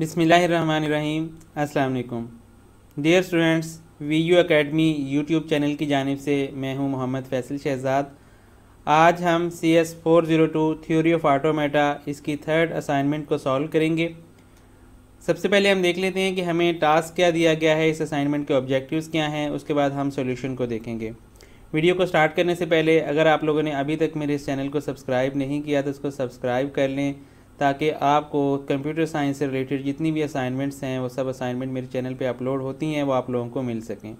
बिसमीम अस्सलाम dear students V U academy YouTube channel की जानब से मैं हूं मोहम्मद फैसल शहजाद आज हम C S four zero two theory of automata इसकी थर्ड असाइनमेंट को सॉल्व करेंगे सबसे पहले हम देख लेते हैं कि हमें टास्क क्या दिया गया है इस असाइनमेंट के ऑब्जेक्टिव्स क्या हैं उसके बाद हम सोल्यूशन को देखेंगे वीडियो को स्टार्ट करने से पहले अगर आप लोगों ने अभी तक मेरे इस चैनल को सब्सक्राइब नहीं किया तो इसको सब्सक्राइब कर लें ताकि आपको कंप्यूटर साइंस से रिलेटेड जितनी भी असाइनमेंट्स हैं वो सब असाइनमेंट मेरे चैनल पे अपलोड होती हैं वो आप लोगों को मिल सकें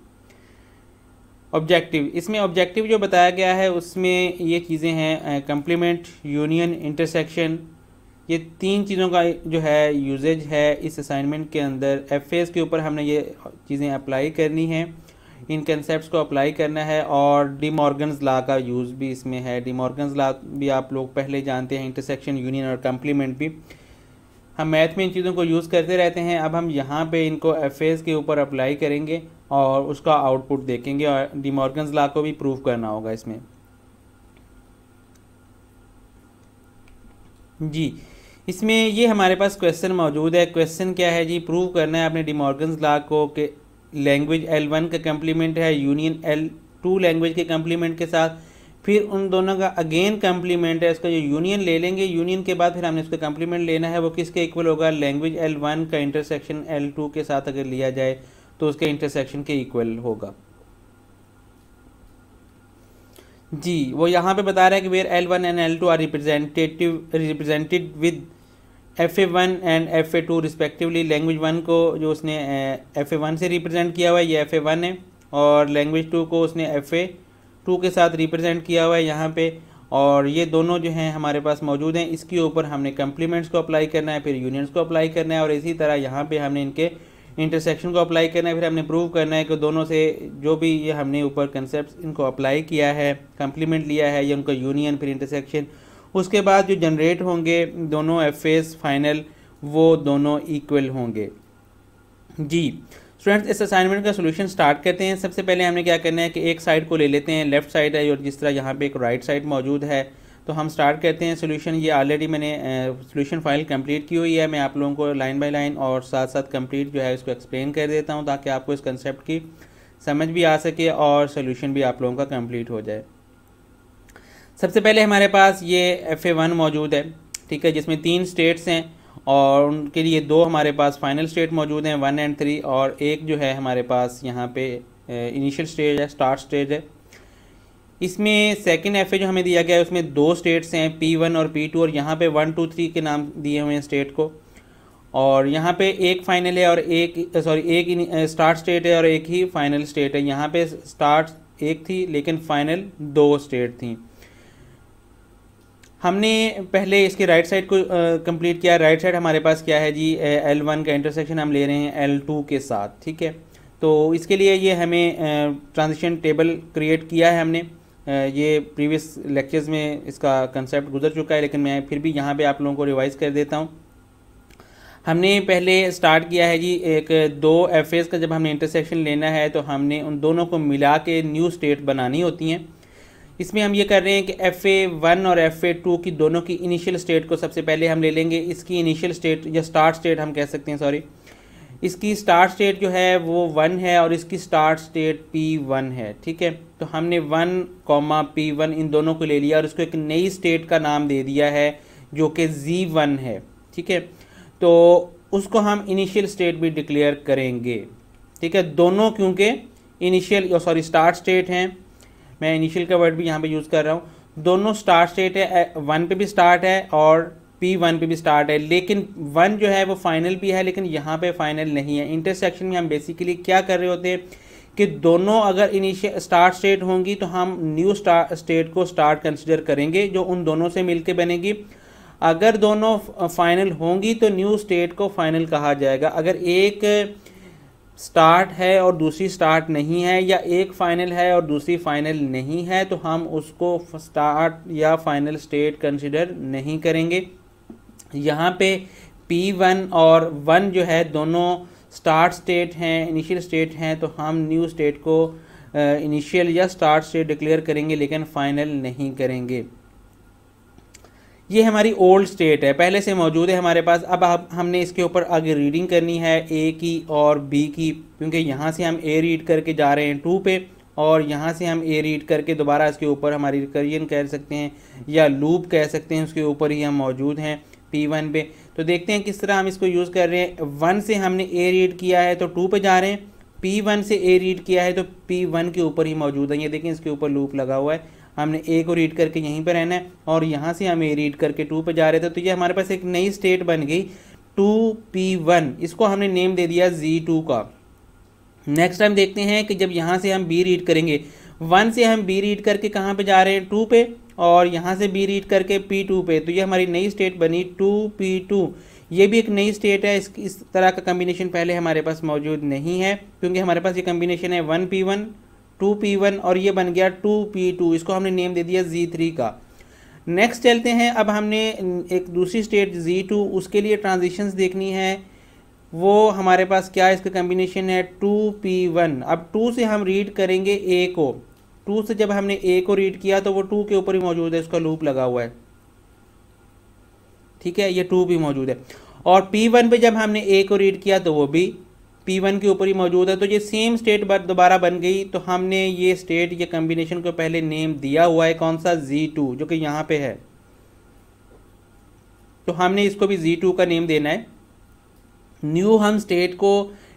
ऑब्जेक्टिव इसमें ऑब्जेक्टिव जो बताया गया है उसमें ये चीज़ें हैं कम्प्लीमेंट यूनियन इंटरसेक्शन ये तीन चीज़ों का जो है यूजेज है इस असाइनमेंट के अंदर एफ के ऊपर हमने ये चीज़ें अप्लाई करनी है इन कंसेप्ट को अप्लाई करना है और डीमॉर्गन्स ला का यूज़ भी इसमें है डीमॉर्गन्स ला भी आप लोग पहले जानते हैं इंटरसेक्शन यूनियन और कम्प्लीमेंट भी हम मैथ में इन चीज़ों को यूज़ करते रहते हैं अब हम यहाँ पे इनको एफ के ऊपर अप्लाई करेंगे और उसका आउटपुट देखेंगे और डिमॉर्गन्स ला को भी प्रूव करना होगा इसमें जी इसमें ये हमारे पास क्वेश्चन मौजूद है क्वेश्चन क्या है जी प्रूव करना है आपने डिमॉर्गन्स ला को कि लैंग्वेज एल वन का कम्प्लीमेंट है यूनियन एल टू लैंग्वेज के कम्प्लीमेंट के साथ फिर उन दोनों का अगेन कम्प्लीमेंट है इसका जो यूनियन ले लेंगे यूनियन के बाद फिर हमने इसका कम्प्लीमेंट लेना है वो किसके इक्वल होगा लैंग्वेज एल वन का इंटरसेक्शन एल टू के साथ अगर लिया जाए तो उसके इंटरसेक्शन के इक्वल होगा जी वो यहाँ पे बता रहा है कि where L one and L two are representative represented with F A one and F A two respectively language one को जो उसने एफ ए वन से रिप्रेजेंट किया हुआ है ये एफ ए वन है और लैंग्वेज टू को उसने एफ ए टू के साथ रिप्रेजेंट किया हुआ है यहाँ पे और ये दोनों जो हैं हमारे पास मौजूद हैं इसके ऊपर हमने कम्प्लीमेंट्स को अप्लाई करना है फिर यूनियंस को अप्लाई करना है और इसी तरह यहाँ पे हमने इनके इंटरसेक्शन को अप्लाई करना है फिर हमने प्रूव करना है कि दोनों से जो भी ये हमने ऊपर कंसेप्ट इनको अप्लाई किया है कम्प्लीमेंट लिया है या उनका यूनियन फिर इंटरसेक्शन उसके बाद जो जनरेट होंगे दोनों एफ फाइनल वो दोनों इक्वल होंगे जी स्टूडेंट्स इस असाइनमेंट का सोल्यूशन स्टार्ट करते हैं सबसे पहले हमने क्या करना है कि एक साइड को ले लेते हैं लेफ्ट साइड है और जिस तरह यहाँ पे एक राइट right साइड मौजूद है तो हम स्टार्ट करते हैं सोल्यूशन ये ऑलरेडी मैंने सोल्यूशन फाइल कंप्लीट की हुई है मैं आप लोगों को लाइन बाय लाइन और साथ साथ कंप्लीट जो है उसको एक्सप्लेन कर देता हूँ ताकि आपको इस कंसेप्ट की समझ भी आ सके और सोल्यूशन भी आप लोगों का कम्प्लीट हो जाए सबसे पहले हमारे पास ये एफ ए वन मौजूद है ठीक है जिसमें तीन स्टेट्स हैं और उनके लिए दो हमारे पास फाइनल स्टेट मौजूद हैं वन एंड थ्री और एक जो है हमारे पास यहाँ पे इनिशियल स्टेज है स्टार्ट स्टेज है इसमें सेकंड एफ जो हमें दिया गया है उसमें दो स्टेट्स हैं पी वन और पी टू और यहाँ पे वन टू थ्री के नाम दिए हुए हैं स्टेट को और यहाँ पे एक फाइनल है और एक सॉरी एक स्टार्ट स्टेट है और एक ही फाइनल स्टेट है यहाँ पे स्टार्ट एक थी लेकिन फाइनल दो स्टेट थी हमने पहले इसके राइट साइड को कंप्लीट किया राइट साइड हमारे पास क्या है जी एल वन का इंटरसेक्शन हम ले रहे हैं एल टू के साथ ठीक है तो इसके लिए ये हमें ट्रांजिशन टेबल क्रिएट किया है हमने ये प्रीवियस लेक्चर्स में इसका कंसेप्ट गुजर चुका है लेकिन मैं फिर भी यहाँ पे आप लोगों को रिवाइज कर देता हूँ हमने पहले स्टार्ट किया है जी एक दो एफ का जब हमने इंटरसेक्शन लेना है तो हमने उन दोनों को मिला के न्यू स्टेट बनानी होती हैं इसमें हम ये कर रहे हैं कि एफ़ ए वन और एफ़ ए टू की दोनों की इनिशियल स्टेट को सबसे पहले हम ले लेंगे इसकी इनिशियल स्टेट या स्टार्ट स्टेट हम कह सकते हैं सॉरी इसकी स्टार्ट स्टेट जो है वो वन है और इसकी स्टार्ट स्टेट पी वन है ठीक है तो हमने वन कॉमा पी वन इन दोनों को ले लिया और इसको एक नई स्टेट का नाम दे दिया है जो कि जी वन है ठीक है तो उसको हम इनिशियल स्टेट भी डिक्लेयर करेंगे ठीक है दोनों क्योंकि इनिशियल सॉरी स्टार्ट स्टेट हैं मैं इनिशियल का वर्ड भी यहाँ पे यूज़ कर रहा हूँ दोनों स्टार्ट स्टेट है वन पे भी स्टार्ट है और पी वन पे भी स्टार्ट है लेकिन वन जो है वो फाइनल भी है लेकिन यहाँ पे फाइनल नहीं है इंटरसेक्शन में हम बेसिकली क्या कर रहे होते हैं कि दोनों अगर इनिशियल स्टार्ट स्टेट होंगी तो हम न्यू स्टार स्टेट को स्टार्ट कंसिडर करेंगे जो उन दोनों से मिलके बनेगी अगर दोनों फाइनल होंगी तो न्यू स्टेट को फाइनल कहा जाएगा अगर एक स्टार्ट है और दूसरी स्टार्ट नहीं है या एक फ़ाइनल है और दूसरी फ़ाइनल नहीं है तो हम उसको स्टार्ट या फाइनल स्टेट कंसिडर नहीं करेंगे यहाँ पे पी वन और वन जो है दोनों स्टार्ट स्टेट हैं इनिशियल स्टेट हैं तो हम न्यू स्टेट को इनिशियल या स्टार्ट स्टेट डिक्लेयर करेंगे लेकिन फ़ाइनल नहीं करेंगे ये हमारी ओल्ड स्टेट है पहले से मौजूद है हमारे पास अब आप हमने इसके ऊपर आगे रीडिंग करनी है ए की और बी की क्योंकि यहाँ से हम ए रीड करके जा रहे हैं टू पे और यहाँ से हम ए रीड करके दोबारा इसके ऊपर हमारी करियन कह सकते हैं या लूप कह सकते हैं उसके ऊपर ही हम मौजूद हैं पी वन पे तो देखते हैं किस तरह हम इसको यूज़ कर रहे हैं वन से हमने ए रीड किया है तो टू पे जा रहे हैं पी वन से ए रीड किया है तो पी वन के ऊपर ही मौजूद है ये देखें इसके ऊपर लूप लगा हुआ है हमने ए को रीड करके यहीं पर रहना है और यहाँ से हम ए रीड करके टू पर जा रहे थे तो ये हमारे पास एक नई स्टेट बन गई टू पी वन इसको हमने नेम दे दिया जी टू का नेक्स्ट टाइम देखते हैं कि जब यहाँ से हम बी रीड करेंगे वन से हम बी रीड करके कहाँ पर जा रहे हैं टू पे और यहाँ से बी रीड करके पी टू पे तो ये हमारी नई स्टेट बनी टू पी टू ये भी एक नई स्टेट है इस इस तरह का कम्बिनेशन पहले हमारे पास मौजूद नहीं है क्योंकि हमारे पास ये कम्बिनेशन है one P one two P one और ये बन गया टू पी टू इसको हमने नेम दे दिया जी थ्री का नेक्स्ट चलते हैं अब हमने एक दूसरी स्टेट जी टू उसके लिए ट्रांजिशन देखनी है वो हमारे पास क्या इसका कम्बिनेशन है टू पी वन अब टू से हम रीड करेंगे ए को टू से जब हमने ए को रीड किया तो वो टू के ऊपर ही मौजूद है उसका लूप लगा हुआ है ठीक है ये टू भी मौजूद है और पी वन पर जब हमने ए को रीड किया तो वो भी P1 के ऊपर ही मौजूद है तो ये सेम स्टेट बार दोबारा बन गई तो हमने ये स्टेट ये कम्बिनेशन को पहले नेम दिया हुआ है कौन सा Z2 जो कि यहाँ पे है तो हमने इसको भी Z2 का नेम देना है न्यू हम स्टेट को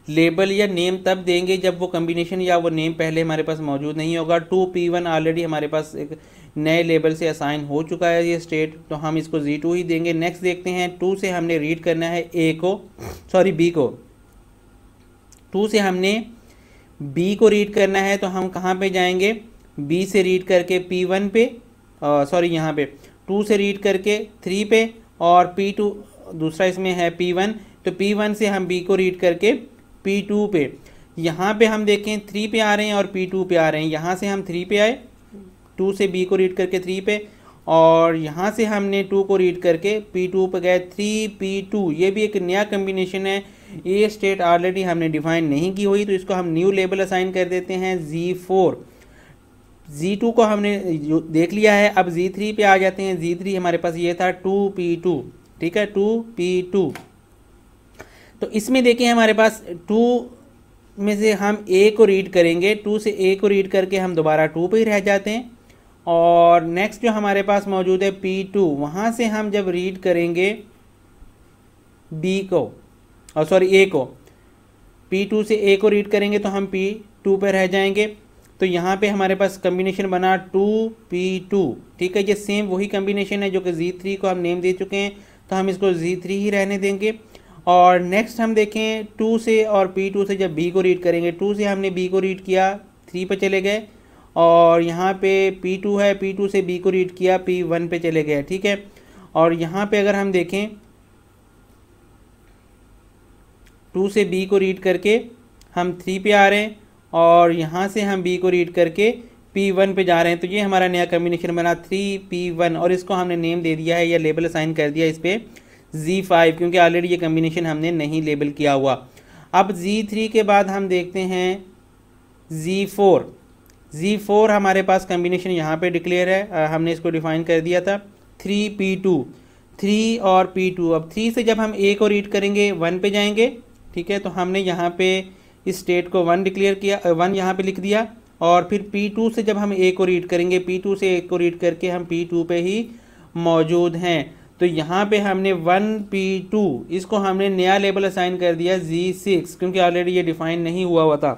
लेबल या नेम तब देंगे जब वो कम्बिनेशन या वो नेम पहले हमारे पास मौजूद नहीं होगा टू पी वन ऑलरेडी हमारे पास एक नए लेबल से असाइन हो चुका है ये स्टेट तो हम इसको जी टू ही देंगे नेक्स्ट देखते हैं टू से हमने रीड करना है ए को सॉरी बी को टू से हमने बी को रीड करना है तो हम कहाँ पे जाएंगे बी से रीड करके पी वन पे सॉरी यहाँ पे टू से रीड करके थ्री पे और पी टू दूसरा इसमें है पी वन तो पी वन से हम बी को रीड करके पी टू पे यहाँ पे हम देखें थ्री पे आ रहे हैं और पी टू पे आ रहे हैं यहाँ से हम थ्री पे आए टू से बी को रीड करके थ्री पे और यहाँ से हमने टू को रीड करके पी टू पर गए थ्री पी टू ये भी एक नया कम्बिनेशन है ये स्टेट ऑलरेडी हमने डिफाइन नहीं की हुई तो इसको हम न्यू लेबल असाइन कर देते हैं जी फोर जी टू को हमने देख लिया है अब जी थ्री पे आ जाते हैं जी थ्री हमारे पास ये था टू पी टू ठीक है टू पी टू तो इसमें देखिए हमारे पास टू में से हम ए को रीड करेंगे टू से ए को रीड करके हम दोबारा टू पे ही रह जाते हैं और नेक्स्ट जो हमारे पास मौजूद है पी टू वहाँ से हम जब रीड करेंगे बी को और सॉरी ए को पी टू से ए को रीड करेंगे तो हम पी टू पर रह जाएंगे तो यहाँ पे हमारे पास कम्बिनेशन बना टू पी टू ठीक है ये सेम वही कम्बिनेशन है जो कि जी थ्री को हम नेम दे चुके हैं तो हम इसको जी थ्री ही रहने देंगे और नेक्स्ट हम देखें टू से और पी टू से जब बी को रीड करेंगे टू से हमने बी को रीड किया थ्री पर चले गए और यहाँ पे पी टू है पी टू से बी को रीड किया पी वन पे चले गए ठीक है और यहाँ पर अगर हम देखें टू से बी को रीड करके हम थ्री पे आ रहे हैं और यहाँ से हम बी को रीड करके पी वन पे जा रहे हैं तो ये हमारा नया कम्बिनेशन बना थ्री पी वन और इसको हमने नेम दे दिया है या लेबल असाइन कर दिया इस पर जी फाइव क्योंकि ऑलरेडी ये कम्बिनेशन हमने नहीं लेबल किया हुआ अब जी थ्री के बाद हम देखते हैं जी फोर जी फोर हमारे पास कम्बिनेशन यहाँ पर डिक्लेयर है हमने इसको डिफाइन कर दिया था थ्री पी टू थ्री और पी टू अब थ्री से जब हम ए को रीड करेंगे वन पे जाएंगे ठीक है तो हमने यहाँ पे इस स्टेट को वन डिक्लेयर किया वन यहाँ पे लिख दिया और फिर पी टू से जब हम ए को रीड करेंगे पी टू से ए को रीड करके हम पी टू पर ही मौजूद हैं तो यहाँ पे हमने वन पी टू इसको हमने नया लेबल असाइन कर दिया जी सिक्स क्योंकि ऑलरेडी ये डिफाइन नहीं हुआ हुआ था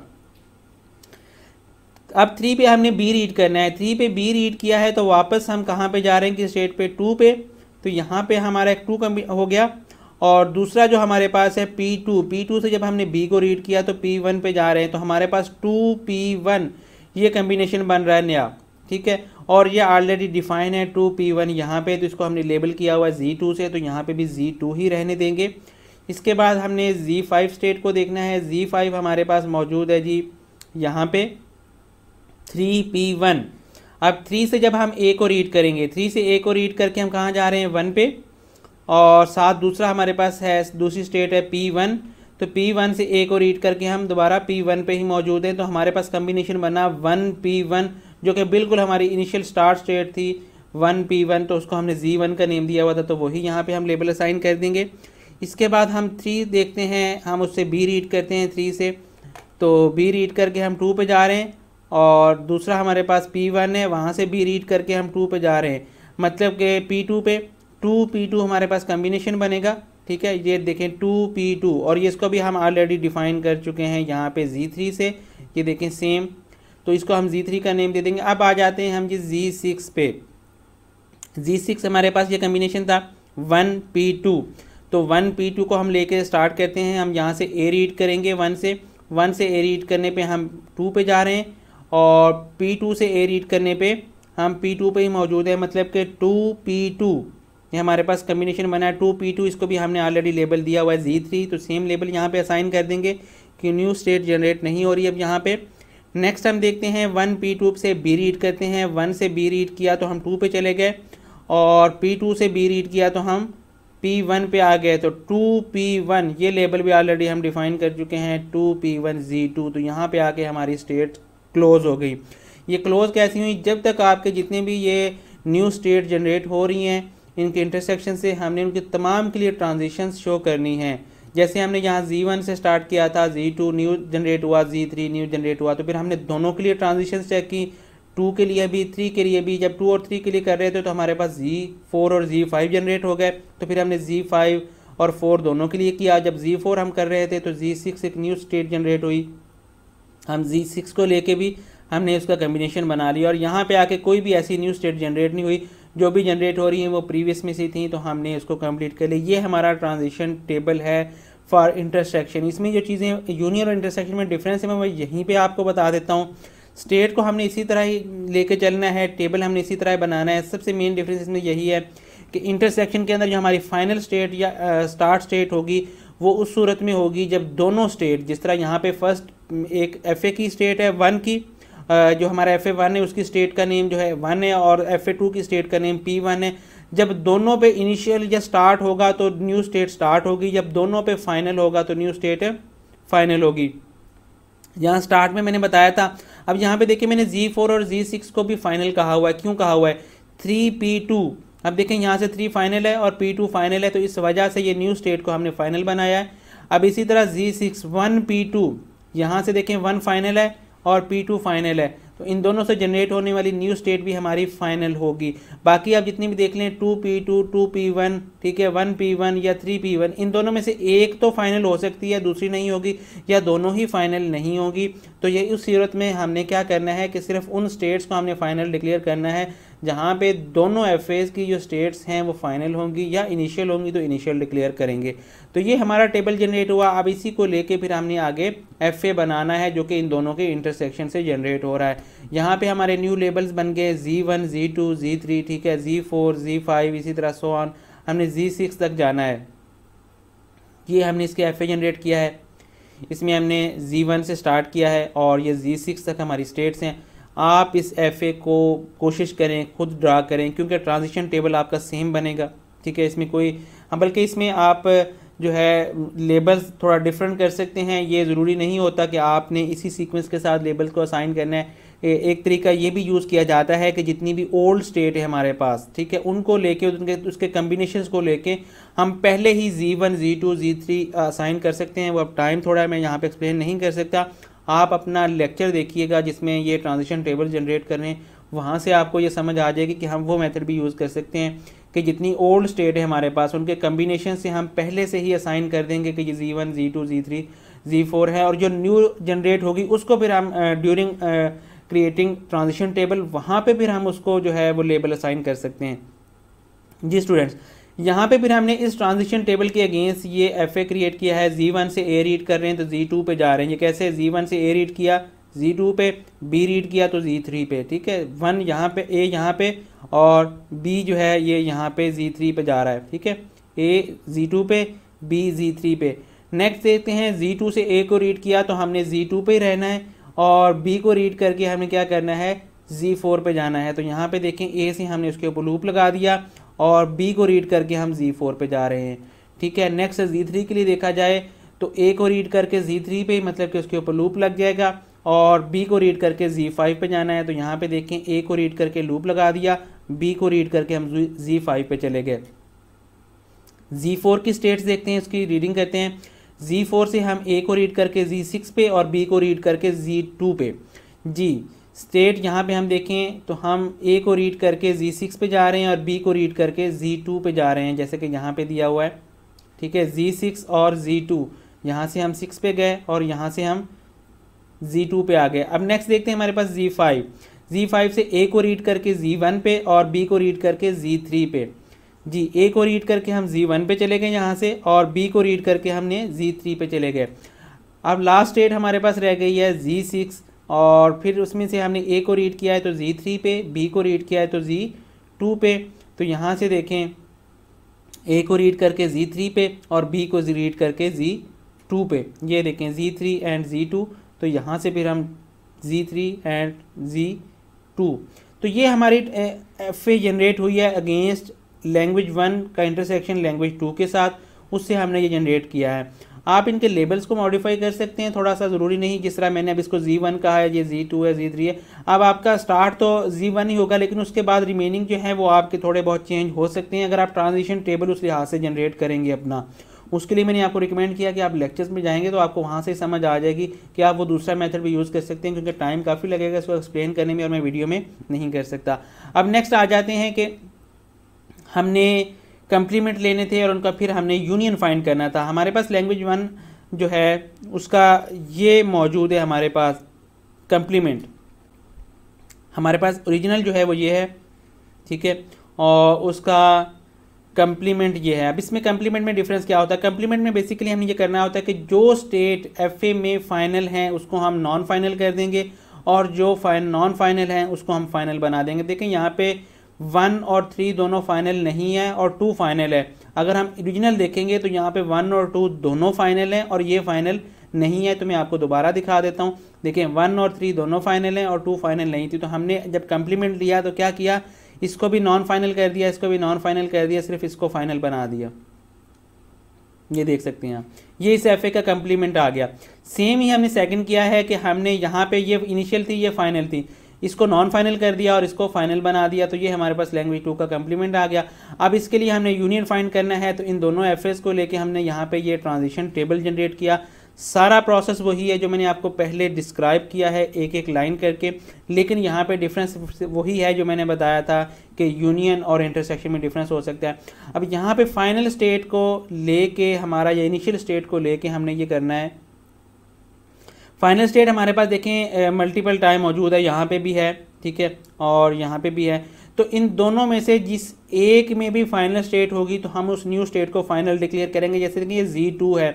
अब थ्री पे हमने बी रीड करना है थ्री पे बी रीड किया है तो वापस हम कहाँ पे जा रहे हैं कि स्टेट पे टू पे तो यहाँ पे हमारा एक टू हो गया और दूसरा जो हमारे पास है पी टू पी टू से जब हमने बी को रीड किया तो पी वन पे जा रहे हैं तो हमारे पास टू पी वन ये कम्बिनेशन बन रहा है नया ठीक है और ये ऑलरेडी डिफाइन है टू पी वन यहाँ पर तो इसको हमने लेबल किया हुआ है जी टू से तो यहाँ पर भी जी टू ही रहने देंगे इसके बाद हमने जी फाइव स्टेट को देखना है जी फाइव हमारे पास मौजूद है जी यहाँ पे थ्री पी वन अब थ्री से जब हम ए को रीड करेंगे थ्री से ए को रीड करके हम कहाँ जा रहे हैं वन पे और साथ दूसरा हमारे पास है दूसरी स्टेट है पी वन तो पी वन से ए को रीड करके हम दोबारा पी वन पर ही मौजूद हैं तो हमारे पास कम्बिनेशन बना वन पी वन जो कि बिल्कुल हमारी इनिशियल स्टार्ट स्टेट थी वन पी वन तो उसको हमने जी वन का नेम दिया हुआ था तो वही यहाँ पर हम लेबल असाइन कर देंगे इसके बाद हम थ्री देखते हैं हम उससे बी रीड करते हैं थ्री से तो बी रीड करके हम टू पे जा रहे हैं और दूसरा हमारे पास पी वन है वहाँ से बी रीड करके हम टू पे जा रहे हैं मतलब कि पी टू पे टू पी टू हमारे पास कम्बिनेशन बनेगा ठीक है ये देखें टू पी टू और ये इसको भी हम ऑलरेडी डिफाइन कर चुके हैं यहाँ पे जी थ्री से ये देखें सेम तो इसको हम जी थ्री का नेम दे देंगे अब आ जाते हैं हम जी जी सिक्स पे जी सिक्स हमारे पास ये कम्बिनेशन था वन पी टू तो वन पी टू को हम लेके स्टार्ट करते हैं हम यहाँ से ए रीड करेंगे वन से वन से ए रीड करने पर हम टू पे जा रहे हैं और पी टू से ए रीड करने पर हम पी टू पे ही मौजूद है मतलब कि टू पी टू ये हमारे पास कम्बिनेशन बना है टू पी टू इसको भी हमने ऑलरेडी लेबल दिया हुआ है जी थ्री तो सेम लेबल यहाँ पे असाइन कर देंगे कि न्यू स्टेट जनरेट नहीं हो रही अब यहाँ पे नेक्स्ट हम देखते हैं वन पी टू से बी रीड करते हैं वन से बी रीड किया तो हम टू पे चले गए और पी टू से बी रीड किया तो हम पी वन पे आ गए तो टू पी वन ये लेबल भी ऑलरेडी हम डिफाइन कर चुके हैं two P one G two तो यहाँ पे आके हमारी स्टेट क्लोज़ हो गई ये क्लोज़ कैसी हुई जब तक आपके जितने भी ये न्यू स्टेट जनरेट हो रही हैं इनके इंटरसेक्शन से हमने उनके तमाम के लिए ट्रांजिशन शो करनी है जैसे हमने यहाँ जी वन से स्टार्ट किया था जी टू न्यू जनरेट हुआ जी थ्री न्यू जनरेट हुआ तो फिर हमने दोनों के लिए ट्रांजिशन चेक की टू के लिए भी थ्री के लिए भी जब टू और थ्री के लिए कर रहे थे तो हमारे पास जी फोर और जी फाइव जनरेट हो गए तो फिर हमने जी फाइव और फोर दोनों के लिए किया जब जी फोर हम कर रहे थे तो जी सिक्स एक न्यू स्टेट जनरेट हुई हम जी सिक्स को लेके भी हमने उसका कम्बिनेशन बना लिया और यहाँ पे आके कोई भी ऐसी न्यू स्टेट जनरेट नहीं हुई जो भी जनरेट हो रही हैं वो प्रीवियस में से थी तो हमने इसको कंप्लीट कर ली ये हमारा ट्रांजिशन टेबल है फॉर इंटरसेक्शन इसमें जो चीज़ें यूनियन और इंटरसेक्शन में डिफरेंस है मैं यहीं पर आपको बता देता हूँ स्टेट को हमने इसी तरह ही लेके चलना है टेबल हमने इसी तरह बनाना है सबसे मेन डिफरेंस इसमें यही है कि इंटरसेक्शन के अंदर जो हमारी फाइनल स्टेट या स्टार्ट स्टेट होगी वो उस सूरत में होगी जब दोनों स्टेट जिस तरह यहाँ पे फर्स्ट एक एफ की स्टेट है वन की जो हमारा एफ ए वन है उसकी स्टेट का नेम जो है वन है और एफ ए टू की स्टेट का नेम पी वन है जब दोनों पे इनिशियल या स्टार्ट होगा तो न्यू स्टेट स्टार्ट होगी जब दोनों पे फाइनल होगा तो न्यू स्टेट फाइनल होगी यहाँ स्टार्ट में मैंने बताया था अब यहाँ पे देखिए मैंने जी फोर और जी सिक्स को भी फाइनल कहा हुआ है क्यों कहा हुआ है थ्री पी टू अब देखें यहाँ से थ्री फाइनल है और पी टू फाइनल है तो इस वजह से ये न्यू स्टेट को हमने फाइनल बनाया है अब इसी तरह G six one P two यहाँ से देखें वन फाइनल है और पी टू फाइनल है तो इन दोनों से जनरेट होने वाली न्यू स्टेट भी हमारी फाइनल होगी बाकी आप जितनी भी देख लें two P two two P one ठीक है वन पी वन या थ्री पी वन इन दोनों में से एक तो फाइनल हो सकती है दूसरी नहीं होगी या दोनों ही फाइनल नहीं होगी तो ये उस सूरत में हमने क्या करना है कि सिर्फ उन स्टेट्स को हमने फाइनल डिक्लेयर करना है जहाँ पे दोनों एफ की जो स्टेट्स हैं वो फाइनल होंगी या इनिशियल होंगी तो इनिशियल डिक्लेयर करेंगे तो ये हमारा टेबल जनरेट हुआ अब इसी को लेके फिर हमने आगे एफ बनाना है जो कि इन दोनों के इंटरसेक्शन से जनरेट हो रहा है यहाँ पे हमारे न्यू लेबल्स बन गए G one G two G three ठीक है जी फोर जी फाइव इसी तरह सो ऑन हमने जी सिक्स तक जाना है ये हमने इसके एफ जनरेट किया है इसमें हमने जी वन से स्टार्ट किया है और ये जी सिक्स तक हमारी स्टेट्स हैं आप इस एफ को कोशिश करें खुद ड्रा करें क्योंकि ट्रांजिशन टेबल आपका सेम बनेगा ठीक है इसमें कोई हाँ, बल्कि इसमें आप जो है लेबल्स थोड़ा डिफरेंट कर सकते हैं ये ज़रूरी नहीं होता कि आपने इसी सीक्वेंस के साथ लेबल्स को असाइन करना है एक तरीका ये भी यूज़ किया जाता है कि जितनी भी ओल्ड स्टेट है हमारे पास ठीक है उनको लेके उनके उसके कम्बिनेशन को लेके हम पहले ही G one G two G three assign कर सकते हैं वो अब टाइम थोड़ा मैं यहाँ पर एक्सप्लेन नहीं कर सकता आप अपना लेक्चर देखिएगा जिसमें ये ट्रांजिशन टेबल जनरेट कर रहे हैं वहाँ से आपको ये समझ आ जाएगी कि हम वो मेथड भी यूज़ कर सकते हैं कि जितनी ओल्ड स्टेट है हमारे पास उनके कम्बिनेशन से हम पहले से ही असाइन कर देंगे कि ये G one G two G three G four है और जो न्यू जनरेट होगी उसको फिर हम ड्यूरिंग क्रिएटिंग ट्रांजिशन टेबल वहाँ पर फिर हम उसको जो है वो लेबल असाइन कर सकते हैं जी स्टूडेंट्स यहाँ पे फिर हमने इस ट्रांजिशन टेबल के अगेंस्ट ये एफ ए क्रिएट किया है जी वन से ए रीड कर रहे हैं तो जी टू पे जा रहे हैं ये कैसे जी वन से ए रीड किया जी टू पे बी रीड किया तो जी थ्री पे ठीक है वन यहाँ पे ए यहाँ पे और बी जो है ये यहाँ पे जी थ्री पे जा रहा है ठीक है ए जी टू पे बी जी थ्री पे नेक्स्ट देखते हैं जी टू से ए को रीड किया तो हमने जी टू पे रहना है और बी को रीड करके हमें क्या करना है जी फोर पे जाना है तो यहाँ पे देखें ए से हमने उसके ऊपर लूप लगा दिया और बी को रीड करके हम जी फोर पर जा रहे हैं ठीक है नेक्स्ट जी थ्री के लिए देखा जाए तो ए को रीड करके जी थ्री पे मतलब कि उसके ऊपर लूप लग जाएगा और बी को रीड करके जी फाइव पे जाना है तो यहाँ पे देखें ए को रीड करके लूप लगा दिया बी को रीड करके हम जी फाइव पे चले गए जी फोर की स्टेट्स देखते हैं उसकी रीडिंग करते हैं जी फोर से हम ए को रीड करके जी सिक्स पे और बी को रीड करके जी टू पे जी स्टेट यहाँ पे हम देखें तो हम ए को रीड करके जी सिक्स पर जा रहे हैं और बी को रीड करके जी टू पर जा रहे हैं जैसे कि यहाँ पे दिया हुआ है ठीक है जी सिक्स और जी टू यहाँ से हम सिक्स पे गए और यहाँ से हम जी टू पर आ गए अब नेक्स्ट देखते हैं हमारे पास जी फाइव जी फाइव से ए को रीड करके जी वन पे और बी को रीड करके जी थ्री पे जी ए को रीड करके हम जी वन पे चले गए यहाँ से और बी को रीड करके हमने जी थ्री पे चले गए अब लास्ट डेट हमारे पास रह गई है जी सिक्स और फिर उसमें से हमने ए को रीड किया है तो जी थ्री पे बी को रीड किया है तो जी टू पे तो यहाँ से देखें ए को रीड करके जी थ्री पे और बी को रीड करके जी टू पे ये देखें G three and G two तो यहाँ से फिर हम G three and G two तो ये हमारी एफ ए जनरेट हुई है अगेंस्ट लैंग्वेज वन का इंटरसेक्शन लैंग्वेज टू के साथ उससे हमने ये जनरेट किया है आप इनके लेबल्स को मॉडिफाई कर सकते हैं थोड़ा सा ज़रूरी नहीं जिस तरह मैंने अब इसको जी वन कहा है ये जी टू है जी थ्री है अब आपका स्टार्ट तो जी वन ही होगा लेकिन उसके बाद रिमेनिंग जो है वो आपके थोड़े बहुत चेंज हो सकते हैं अगर आप ट्रांजिशन टेबल उस लिहाज से जनरेट करेंगे अपना उसके लिए मैंने आपको रिकमेंड किया कि आप लेक्चर्स में जाएंगे तो आपको वहाँ से ही समझ आ जाएगी कि आप वो दूसरा मेथड भी यूज़ कर सकते हैं क्योंकि टाइम काफ़ी लगेगा इसको एक्सप्लेन करने में और मैं वीडियो में नहीं कर सकता अब नेक्स्ट आ जाते हैं कि हमने कंप्लीमेंट लेने थे और उनका फिर हमने यूनियन फाइंड करना था हमारे पास लैंग्वेज वन जो है उसका ये मौजूद है हमारे पास कंप्लीमेंट हमारे पास ओरिजिनल जो है वो ये है ठीक है और उसका कंप्लीमेंट ये है अब इसमें कंप्लीमेंट में डिफरेंस क्या होता है कंप्लीमेंट में बेसिकली हमें ये करना होता है कि जो स्टेट एफ में फाइनल हैं उसको हम नॉन फाइनल कर देंगे और जो फाइन नॉन फाइनल हैं उसको हम फाइनल बना देंगे देखें यहाँ पर वन और थ्री दोनों फाइनल नहीं है और टू फाइनल है अगर हम ओरिजिनल देखेंगे तो यहाँ पे वन और टू दोनों फाइनल हैं और ये फाइनल नहीं है तो मैं आपको दोबारा दिखा देता हूँ देखिए वन और थ्री दोनों फाइनल हैं और टू फाइनल नहीं थी तो हमने जब कम्प्लीमेंट लिया तो क्या किया इसको भी नॉन फाइनल कर दिया इसको भी नॉन फाइनल कर दिया सिर्फ इसको फाइनल बना दिया ये देख सकते हैं आप ये इस एफ का कम्प्लीमेंट आ गया सेम ही हमने सेकंड किया है कि हमने यहाँ पे ये इनिशियल थी ये फाइनल थी इसको नॉन फाइनल कर दिया और इसको फाइनल बना दिया तो ये हमारे पास लैंग्वेज टू का कंप्लीमेंट आ गया अब इसके लिए हमने यूनियन फाइंड करना है तो इन दोनों एफ को लेके हमने यहाँ पर ये ट्रांजिशन टेबल जनरेट किया सारा प्रोसेस वही है जो मैंने आपको पहले डिस्क्राइब किया है एक एक लाइन करके लेकिन यहाँ पे डिफरेंस वही है जो मैंने बताया था कि यूनियन और इंटरसेक्शन में डिफरेंस हो सकता है अब यहाँ पे फाइनल स्टेट को लेके हमारा या इनिशियल स्टेट को लेके हमने ये करना है फाइनल स्टेट हमारे पास देखें मल्टीपल टाइम मौजूद है यहाँ पे भी है ठीक है और यहाँ पे भी है तो इन दोनों में से जिस एक में भी फाइनल स्टेट होगी तो हम उस न्यू स्टेट को फाइनल डिक्लेयर करेंगे जैसे देखिए जी टू है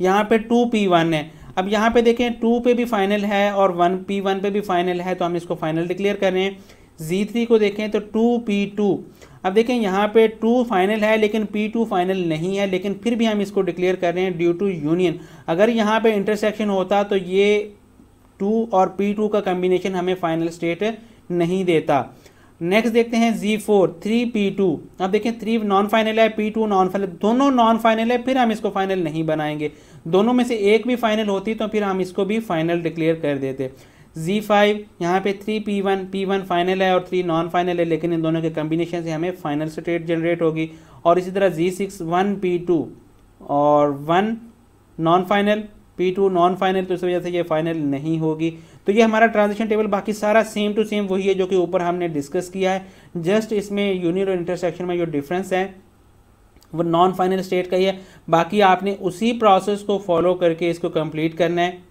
यहाँ पे टू पी वन है अब यहाँ पे देखें टू पे भी फाइनल है और वन पी वन पे भी फाइनल है तो हम इसको फाइनल डिक्लेयर करें जी थ्री को देखें तो टू पी टू अब देखें यहाँ पे टू फाइनल है लेकिन पी टू फाइनल नहीं है लेकिन फिर भी हम इसको डिक्लेयर कर रहे हैं ड्यू टू यूनियन अगर यहाँ पे इंटरसेक्शन होता तो ये टू और पी टू का कम्बिनेशन हमें फाइनल स्टेट नहीं देता नेक्स्ट देखते हैं G four three P two अब देखें थ्री नॉन फाइनल है पी टू नॉन फाइनल दोनों नॉन फाइनल है फिर हम इसको फाइनल नहीं बनाएंगे दोनों में से एक भी फाइनल होती तो फिर हम इसको भी फाइनल डिक्लेयर कर देते जी फाइव यहाँ पे three P one P one final है और थ्री नॉन फाइनल है लेकिन इन दोनों के कम्बिनेशन से हमें फाइनल स्टेट जनरेट होगी और इसी तरह G six one P two और one non final P two non final तो इस वजह से ये फाइनल नहीं होगी तो ये हमारा ट्रांजेक्शन टेबल बाकी सारा सेम टू सेम वही है जो कि ऊपर हमने डिस्कस किया है जस्ट इसमें यूनिट और इंटरसेक्शन में जो डिफरेंस है वो नॉन फाइनल स्टेट का ही है बाकी आपने उसी प्रोसेस को फॉलो करके इसको कंप्लीट करना है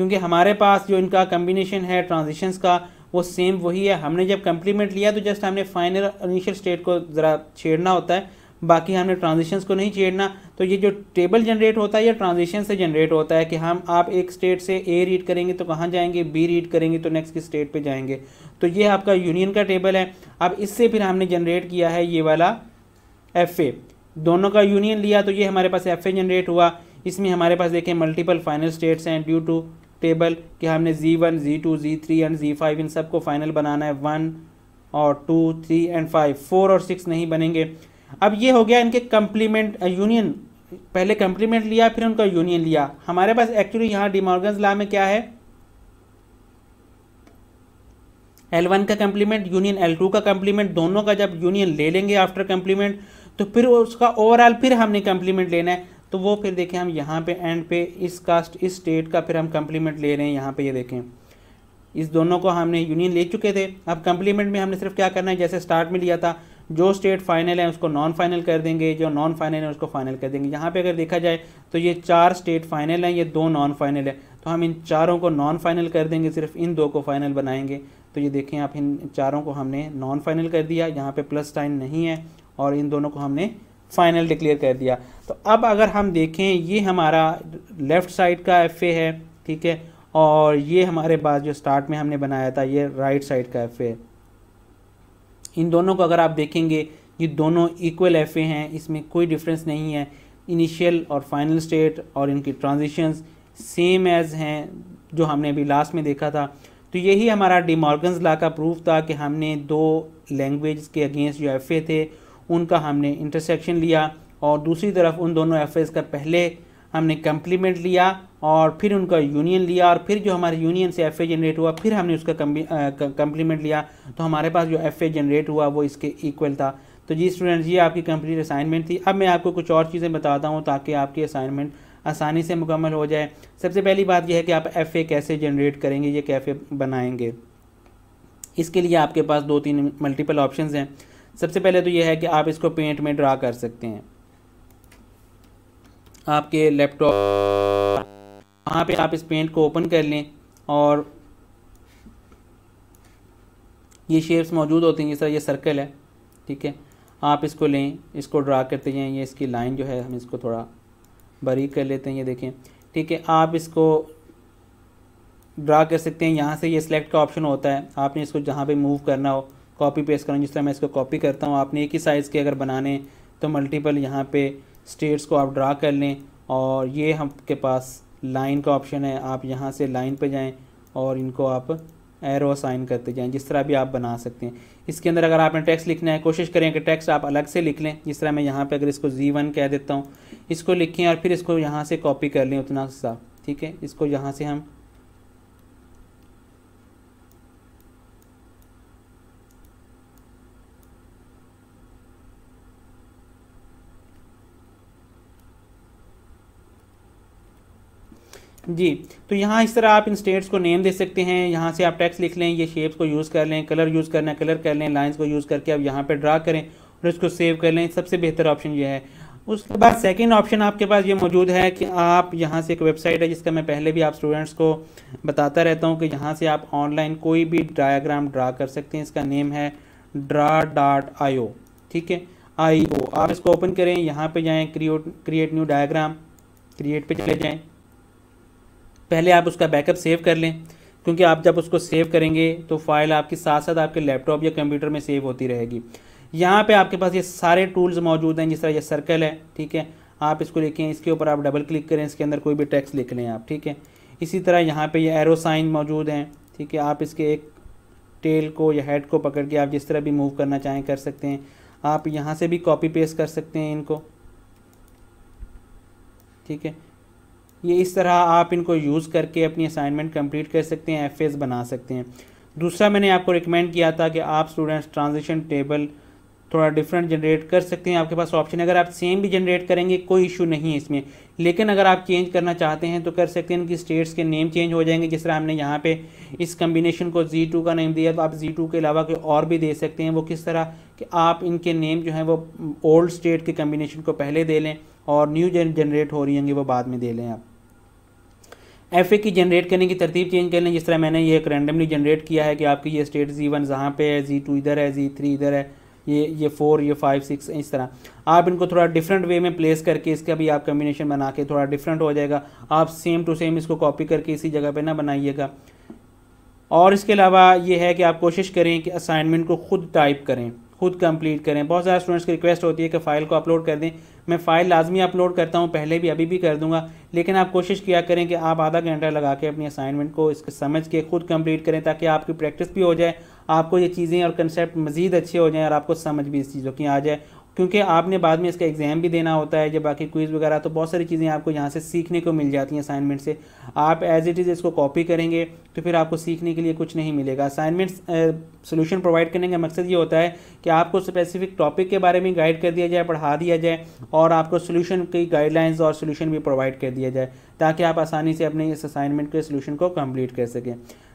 क्योंकि हमारे पास जो इनका कम्बिनेशन है ट्रांजिशंस का वो सेम वही है हमने जब कंप्लीमेंट लिया तो जस्ट हमने फाइनल इनिशियल स्टेट को ज़रा छेड़ना होता है बाकी हमने ट्रांजिशंस को नहीं छेड़ना तो ये जो टेबल जनरेट होता है ये ट्रांजिशन से जनरेट होता है कि हम आप एक स्टेट से ए रीड करेंगे तो कहाँ जाएंगे बी रीड करेंगे तो नेक्स्ट की स्टेट पे जाएंगे तो ये आपका यूनियन का टेबल है अब इससे फिर हमने जनरेट किया है ये वाला एफ ए दोनों का यूनियन लिया तो ये हमारे पास एफ ए जनरेट हुआ इसमें हमारे पास देखें मल्टीपल फाइनल स्टेट्स हैं ड्यू टू टेबल कि हमने G one G two G three and G five इन सब को फाइनल बनाना है वन और two three and five four और सिक्स नहीं बनेंगे अब ये हो गया इनके कम्प्लीमेंट यूनियन पहले कम्प्लीमेंट लिया फिर उनका यूनियन लिया हमारे पास एक्चुअली यहाँ डिमॉर्गन ला में क्या है L1 का कम्प्लीमेंट यूनियन L2 का कम्प्लीमेंट दोनों का जब यूनियन ले लेंगे आफ्टर कम्प्लीमेंट तो फिर उसका ओवरऑल फिर हमने कम्प्लीमेंट लेना है तो वो फिर देखें हम यहाँ पे एंड पे इस कास्ट इस स्टेट का फिर हम कम्प्लीमेंट ले रहे हैं यहाँ पे ये यह देखें इस दोनों को हमने यूनियन ले चुके थे अब कम्प्लीमेंट में हमने सिर्फ क्या करना है जैसे स्टार्ट में लिया था जो स्टेट फाइनल है उसको नॉन फाइनल कर देंगे जो नॉन फाइनल है उसको फाइनल कर देंगे यहाँ पे अगर देखा जाए तो ये चार स्टेट फाइनल हैं ये दो नॉन फाइनल है तो हम इन चारों को नॉन फाइनल कर देंगे सिर्फ इन दो को फाइनल बनाएंगे तो ये देखें आप इन चारों को हमने नॉन फाइनल कर दिया यहाँ पे प्लस टाइन नहीं है और इन दोनों को हमने फाइनल डिक्लेयर कर दिया तो अब अगर हम देखें ये हमारा लेफ़्ट साइड का एफ़ ए है ठीक है और ये हमारे पास जो स्टार्ट में हमने बनाया था ये राइट साइड का एफ़ ए इन दोनों को अगर आप देखेंगे ये दोनों इक्वल एफ़ ए हैं इसमें कोई डिफरेंस नहीं है इनिशियल और फाइनल स्टेट और इनकी ट्रांजिशंस सेम एज हैं जो हमने अभी लास्ट में देखा था तो यही हमारा डिमॉर्गन्स ला का प्रूफ था कि हमने दो लैंग्वेज के अगेंस्ट जो एफ़ ए थे उनका हमने इंटरसेक्शन लिया और दूसरी तरफ उन दोनों एफ का पहले हमने कम्प्लीमेंट लिया और फिर उनका यूनियन लिया और फिर जो हमारे यूनियन से एफ जनरेट हुआ फिर हमने उसका कम्प्लीमेंट लिया तो हमारे पास जो एफ जनरेट हुआ वो इसके इक्वल था तो जी स्टूडेंट्स ये आपकी कंप्लीट असाइनमेंट थी अब मैं आपको कुछ और चीज़ें बताता हूँ ताकि आपकी असाइनमेंट आसानी से मुकम्मल हो जाए सबसे पहली बात यह है कि आप एफ़ कैसे जनरेट करेंगे ये कैफ़े बनाएंगे इसके लिए आपके पास दो तीन मल्टीपल ऑप्शन हैं सबसे पहले तो ये है कि आप इसको पेंट में ड्रा कर सकते हैं आपके लैपटॉप वहाँ पे आप इस पेंट को ओपन कर लें और ये शेप्स मौजूद होते हैं जिस तरह ये सर्कल है ठीक है आप इसको लें इसको ड्रा करते जाएँ ये इसकी लाइन जो है हम इसको थोड़ा बारीक कर लेते हैं ये देखें ठीक है आप इसको ड्रा कर सकते हैं यहाँ से ये सिलेक्ट का ऑप्शन होता है आपने इसको जहाँ पे मूव करना हो कॉपी पेस्ट करूँ जिस तरह मैं इसको कॉपी करता हूँ आपने एक ही साइज़ के अगर बनाने तो मल्टीपल यहाँ पे स्टेट्स को आप ड्रा कर लें और ये आपके पास लाइन का ऑप्शन है आप यहाँ से लाइन पे जाएं और इनको आप एरो साइन करते जाएं जिस तरह भी आप बना सकते हैं इसके अंदर अगर आपने टेक्स्ट लिखना है कोशिश करें कि टेक्स्ट आप अलग से लिख लें जिस तरह मैं यहाँ पर अगर इसको जी वन कह देता हूँ इसको लिखें और फिर इसको यहाँ से कॉपी कर लें उतना सा ठीक है इसको यहाँ से हम जी तो यहाँ इस तरह आप इन स्टेट्स को नेम दे सकते हैं यहाँ से आप टैक्स लिख लें ये शेप्स को यूज़ कर लें कलर यूज़ करना कलर कर लें लाइंस को यूज़ करके आप यहाँ पर ड्रा करें और इसको सेव कर लें सबसे बेहतर ऑप्शन ये है उसके बाद सेकंड ऑप्शन आपके पास ये मौजूद है कि आप यहाँ से एक वेबसाइट है जिसका मैं पहले भी आप स्टूडेंट्स को बताता रहता हूँ कि यहाँ से आप ऑनलाइन कोई भी डायाग्राम ड्रा कर सकते हैं इसका नेम है ड्रा डॉट आई ठीक है आई आप इसको ओपन करें यहाँ पर जाएँ create create new diagram create पर चले जाएँ पहले आप उसका बैकअप सेव कर लें क्योंकि आप जब उसको सेव करेंगे तो फाइल आपके साथ साथ आपके लैपटॉप या कंप्यूटर में सेव होती रहेगी यहाँ पे आपके पास ये सारे टूल्स मौजूद हैं जिस तरह ये सर्कल है ठीक है आप इसको लिखें इसके ऊपर आप डबल क्लिक करें इसके अंदर कोई भी टैक्स लिख लें आप ठीक है इसी तरह यहाँ पे ये एरो साइन मौजूद हैं ठीक है आप इसके एक टेल को या हेड को पकड़ के आप जिस तरह भी मूव करना चाहें कर सकते हैं आप यहाँ से भी कॉपी पेस्ट कर सकते हैं इनको ठीक है ये इस तरह आप इनको यूज़ करके अपनी असाइनमेंट कंप्लीट कर सकते हैं एफ बना सकते हैं दूसरा मैंने आपको रिकमेंड किया था कि आप स्टूडेंट्स ट्रांजेक्शन टेबल थोड़ा डिफरेंट जनरेट कर सकते हैं आपके पास ऑप्शन अगर आप सेम भी जनरेट करेंगे कोई इशू नहीं है इसमें लेकिन अगर आप चेंज करना चाहते हैं तो कर सकते हैं इनकी स्टेट्स के नेम चेंज हो जाएंगे जिस तरह हमने यहाँ पे इस कम्बिनेशन को जी टू का नेम दिया तो आप जी टू के अलावा कोई और भी दे सकते हैं वो किस तरह कि आप इनके नेम जो हैं वो ओल्ड स्टेट के कम्बिनेशन को पहले दे लें और न्यू जनरेट हो रही होंगी वो बाद में दे लें आप एफ की जनरेट करने की तरतीब चेंज कर लें जिस तरह मैंने ये एक रैंडमली जनरेट किया है कि आपकी ये स्टेट जी वन जहाँ पे है जी टू इधर है जी थ्री इधर है ये ये फोर ये फाइव सिक्स इस तरह आप इनको थोड़ा डिफरेंट वे में प्लेस करके इसका भी आप कम्बिनेशन बना के थोड़ा डिफरेंट हो जाएगा आप सेम टू सेम इसको कॉपी करके इसी जगह पर ना बनाइएगा और इसके अलावा ये है कि आप कोशिश करें कि असाइनमेंट को खुद टाइप करें खुद कंप्लीट करें बहुत सारे स्टूडेंट्स की रिक्वेस्ट होती है कि फ़ाइल को अपलोड कर दें मैं फ़ाइल लाजमी अपलोड करता हूँ पहले भी अभी भी कर दूंगा लेकिन आप कोशिश किया करें कि आप आधा घंटा लगा के अपनी असाइनमेंट को इसके समझ के खुद कंप्लीट करें ताकि आपकी प्रैक्टिस भी हो जाए आपको ये चीज़ें और कंसेप्ट मज़ीद अच्छे हो जाएँ और आपको समझ भी इस चीज़ों की आ जाए क्योंकि आपने बाद में इसका एग्ज़ाम भी देना होता है जब बाकी क्विज़ वगैरह तो बहुत सारी चीज़ें आपको यहाँ से सीखने को मिल जाती हैं असाइनमेंट से आप एज इट इज़ इसको कॉपी करेंगे तो फिर आपको सीखने के लिए कुछ नहीं मिलेगा असाइनमेंट्स सोल्यूशन प्रोवाइड करने का मकसद ये होता है कि आपको स्पेसिफिक टॉपिक के बारे में गाइड कर दिया जाए पढ़ा दिया जाए और आपको सोल्यूशन की गाइडलाइंस और सोल्यूशन भी प्रोवाइड कर दिया जाए ताकि आप आसानी से अपने इस असाइनमेंट के सोल्यूशन को कम्प्लीट कर सकें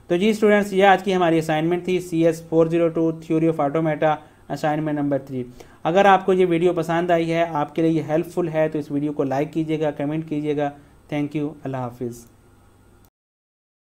तो जी स्टूडेंट्स ये आज की हमारी असाइनमेंट थी C S four zero two theory of automata assignment number three अगर आपको ये वीडियो पसंद आई है आपके लिए हेल्पफुल है तो इस वीडियो को लाइक कीजिएगा कमेंट कीजिएगा थैंक यू अल्लाह हाफिज़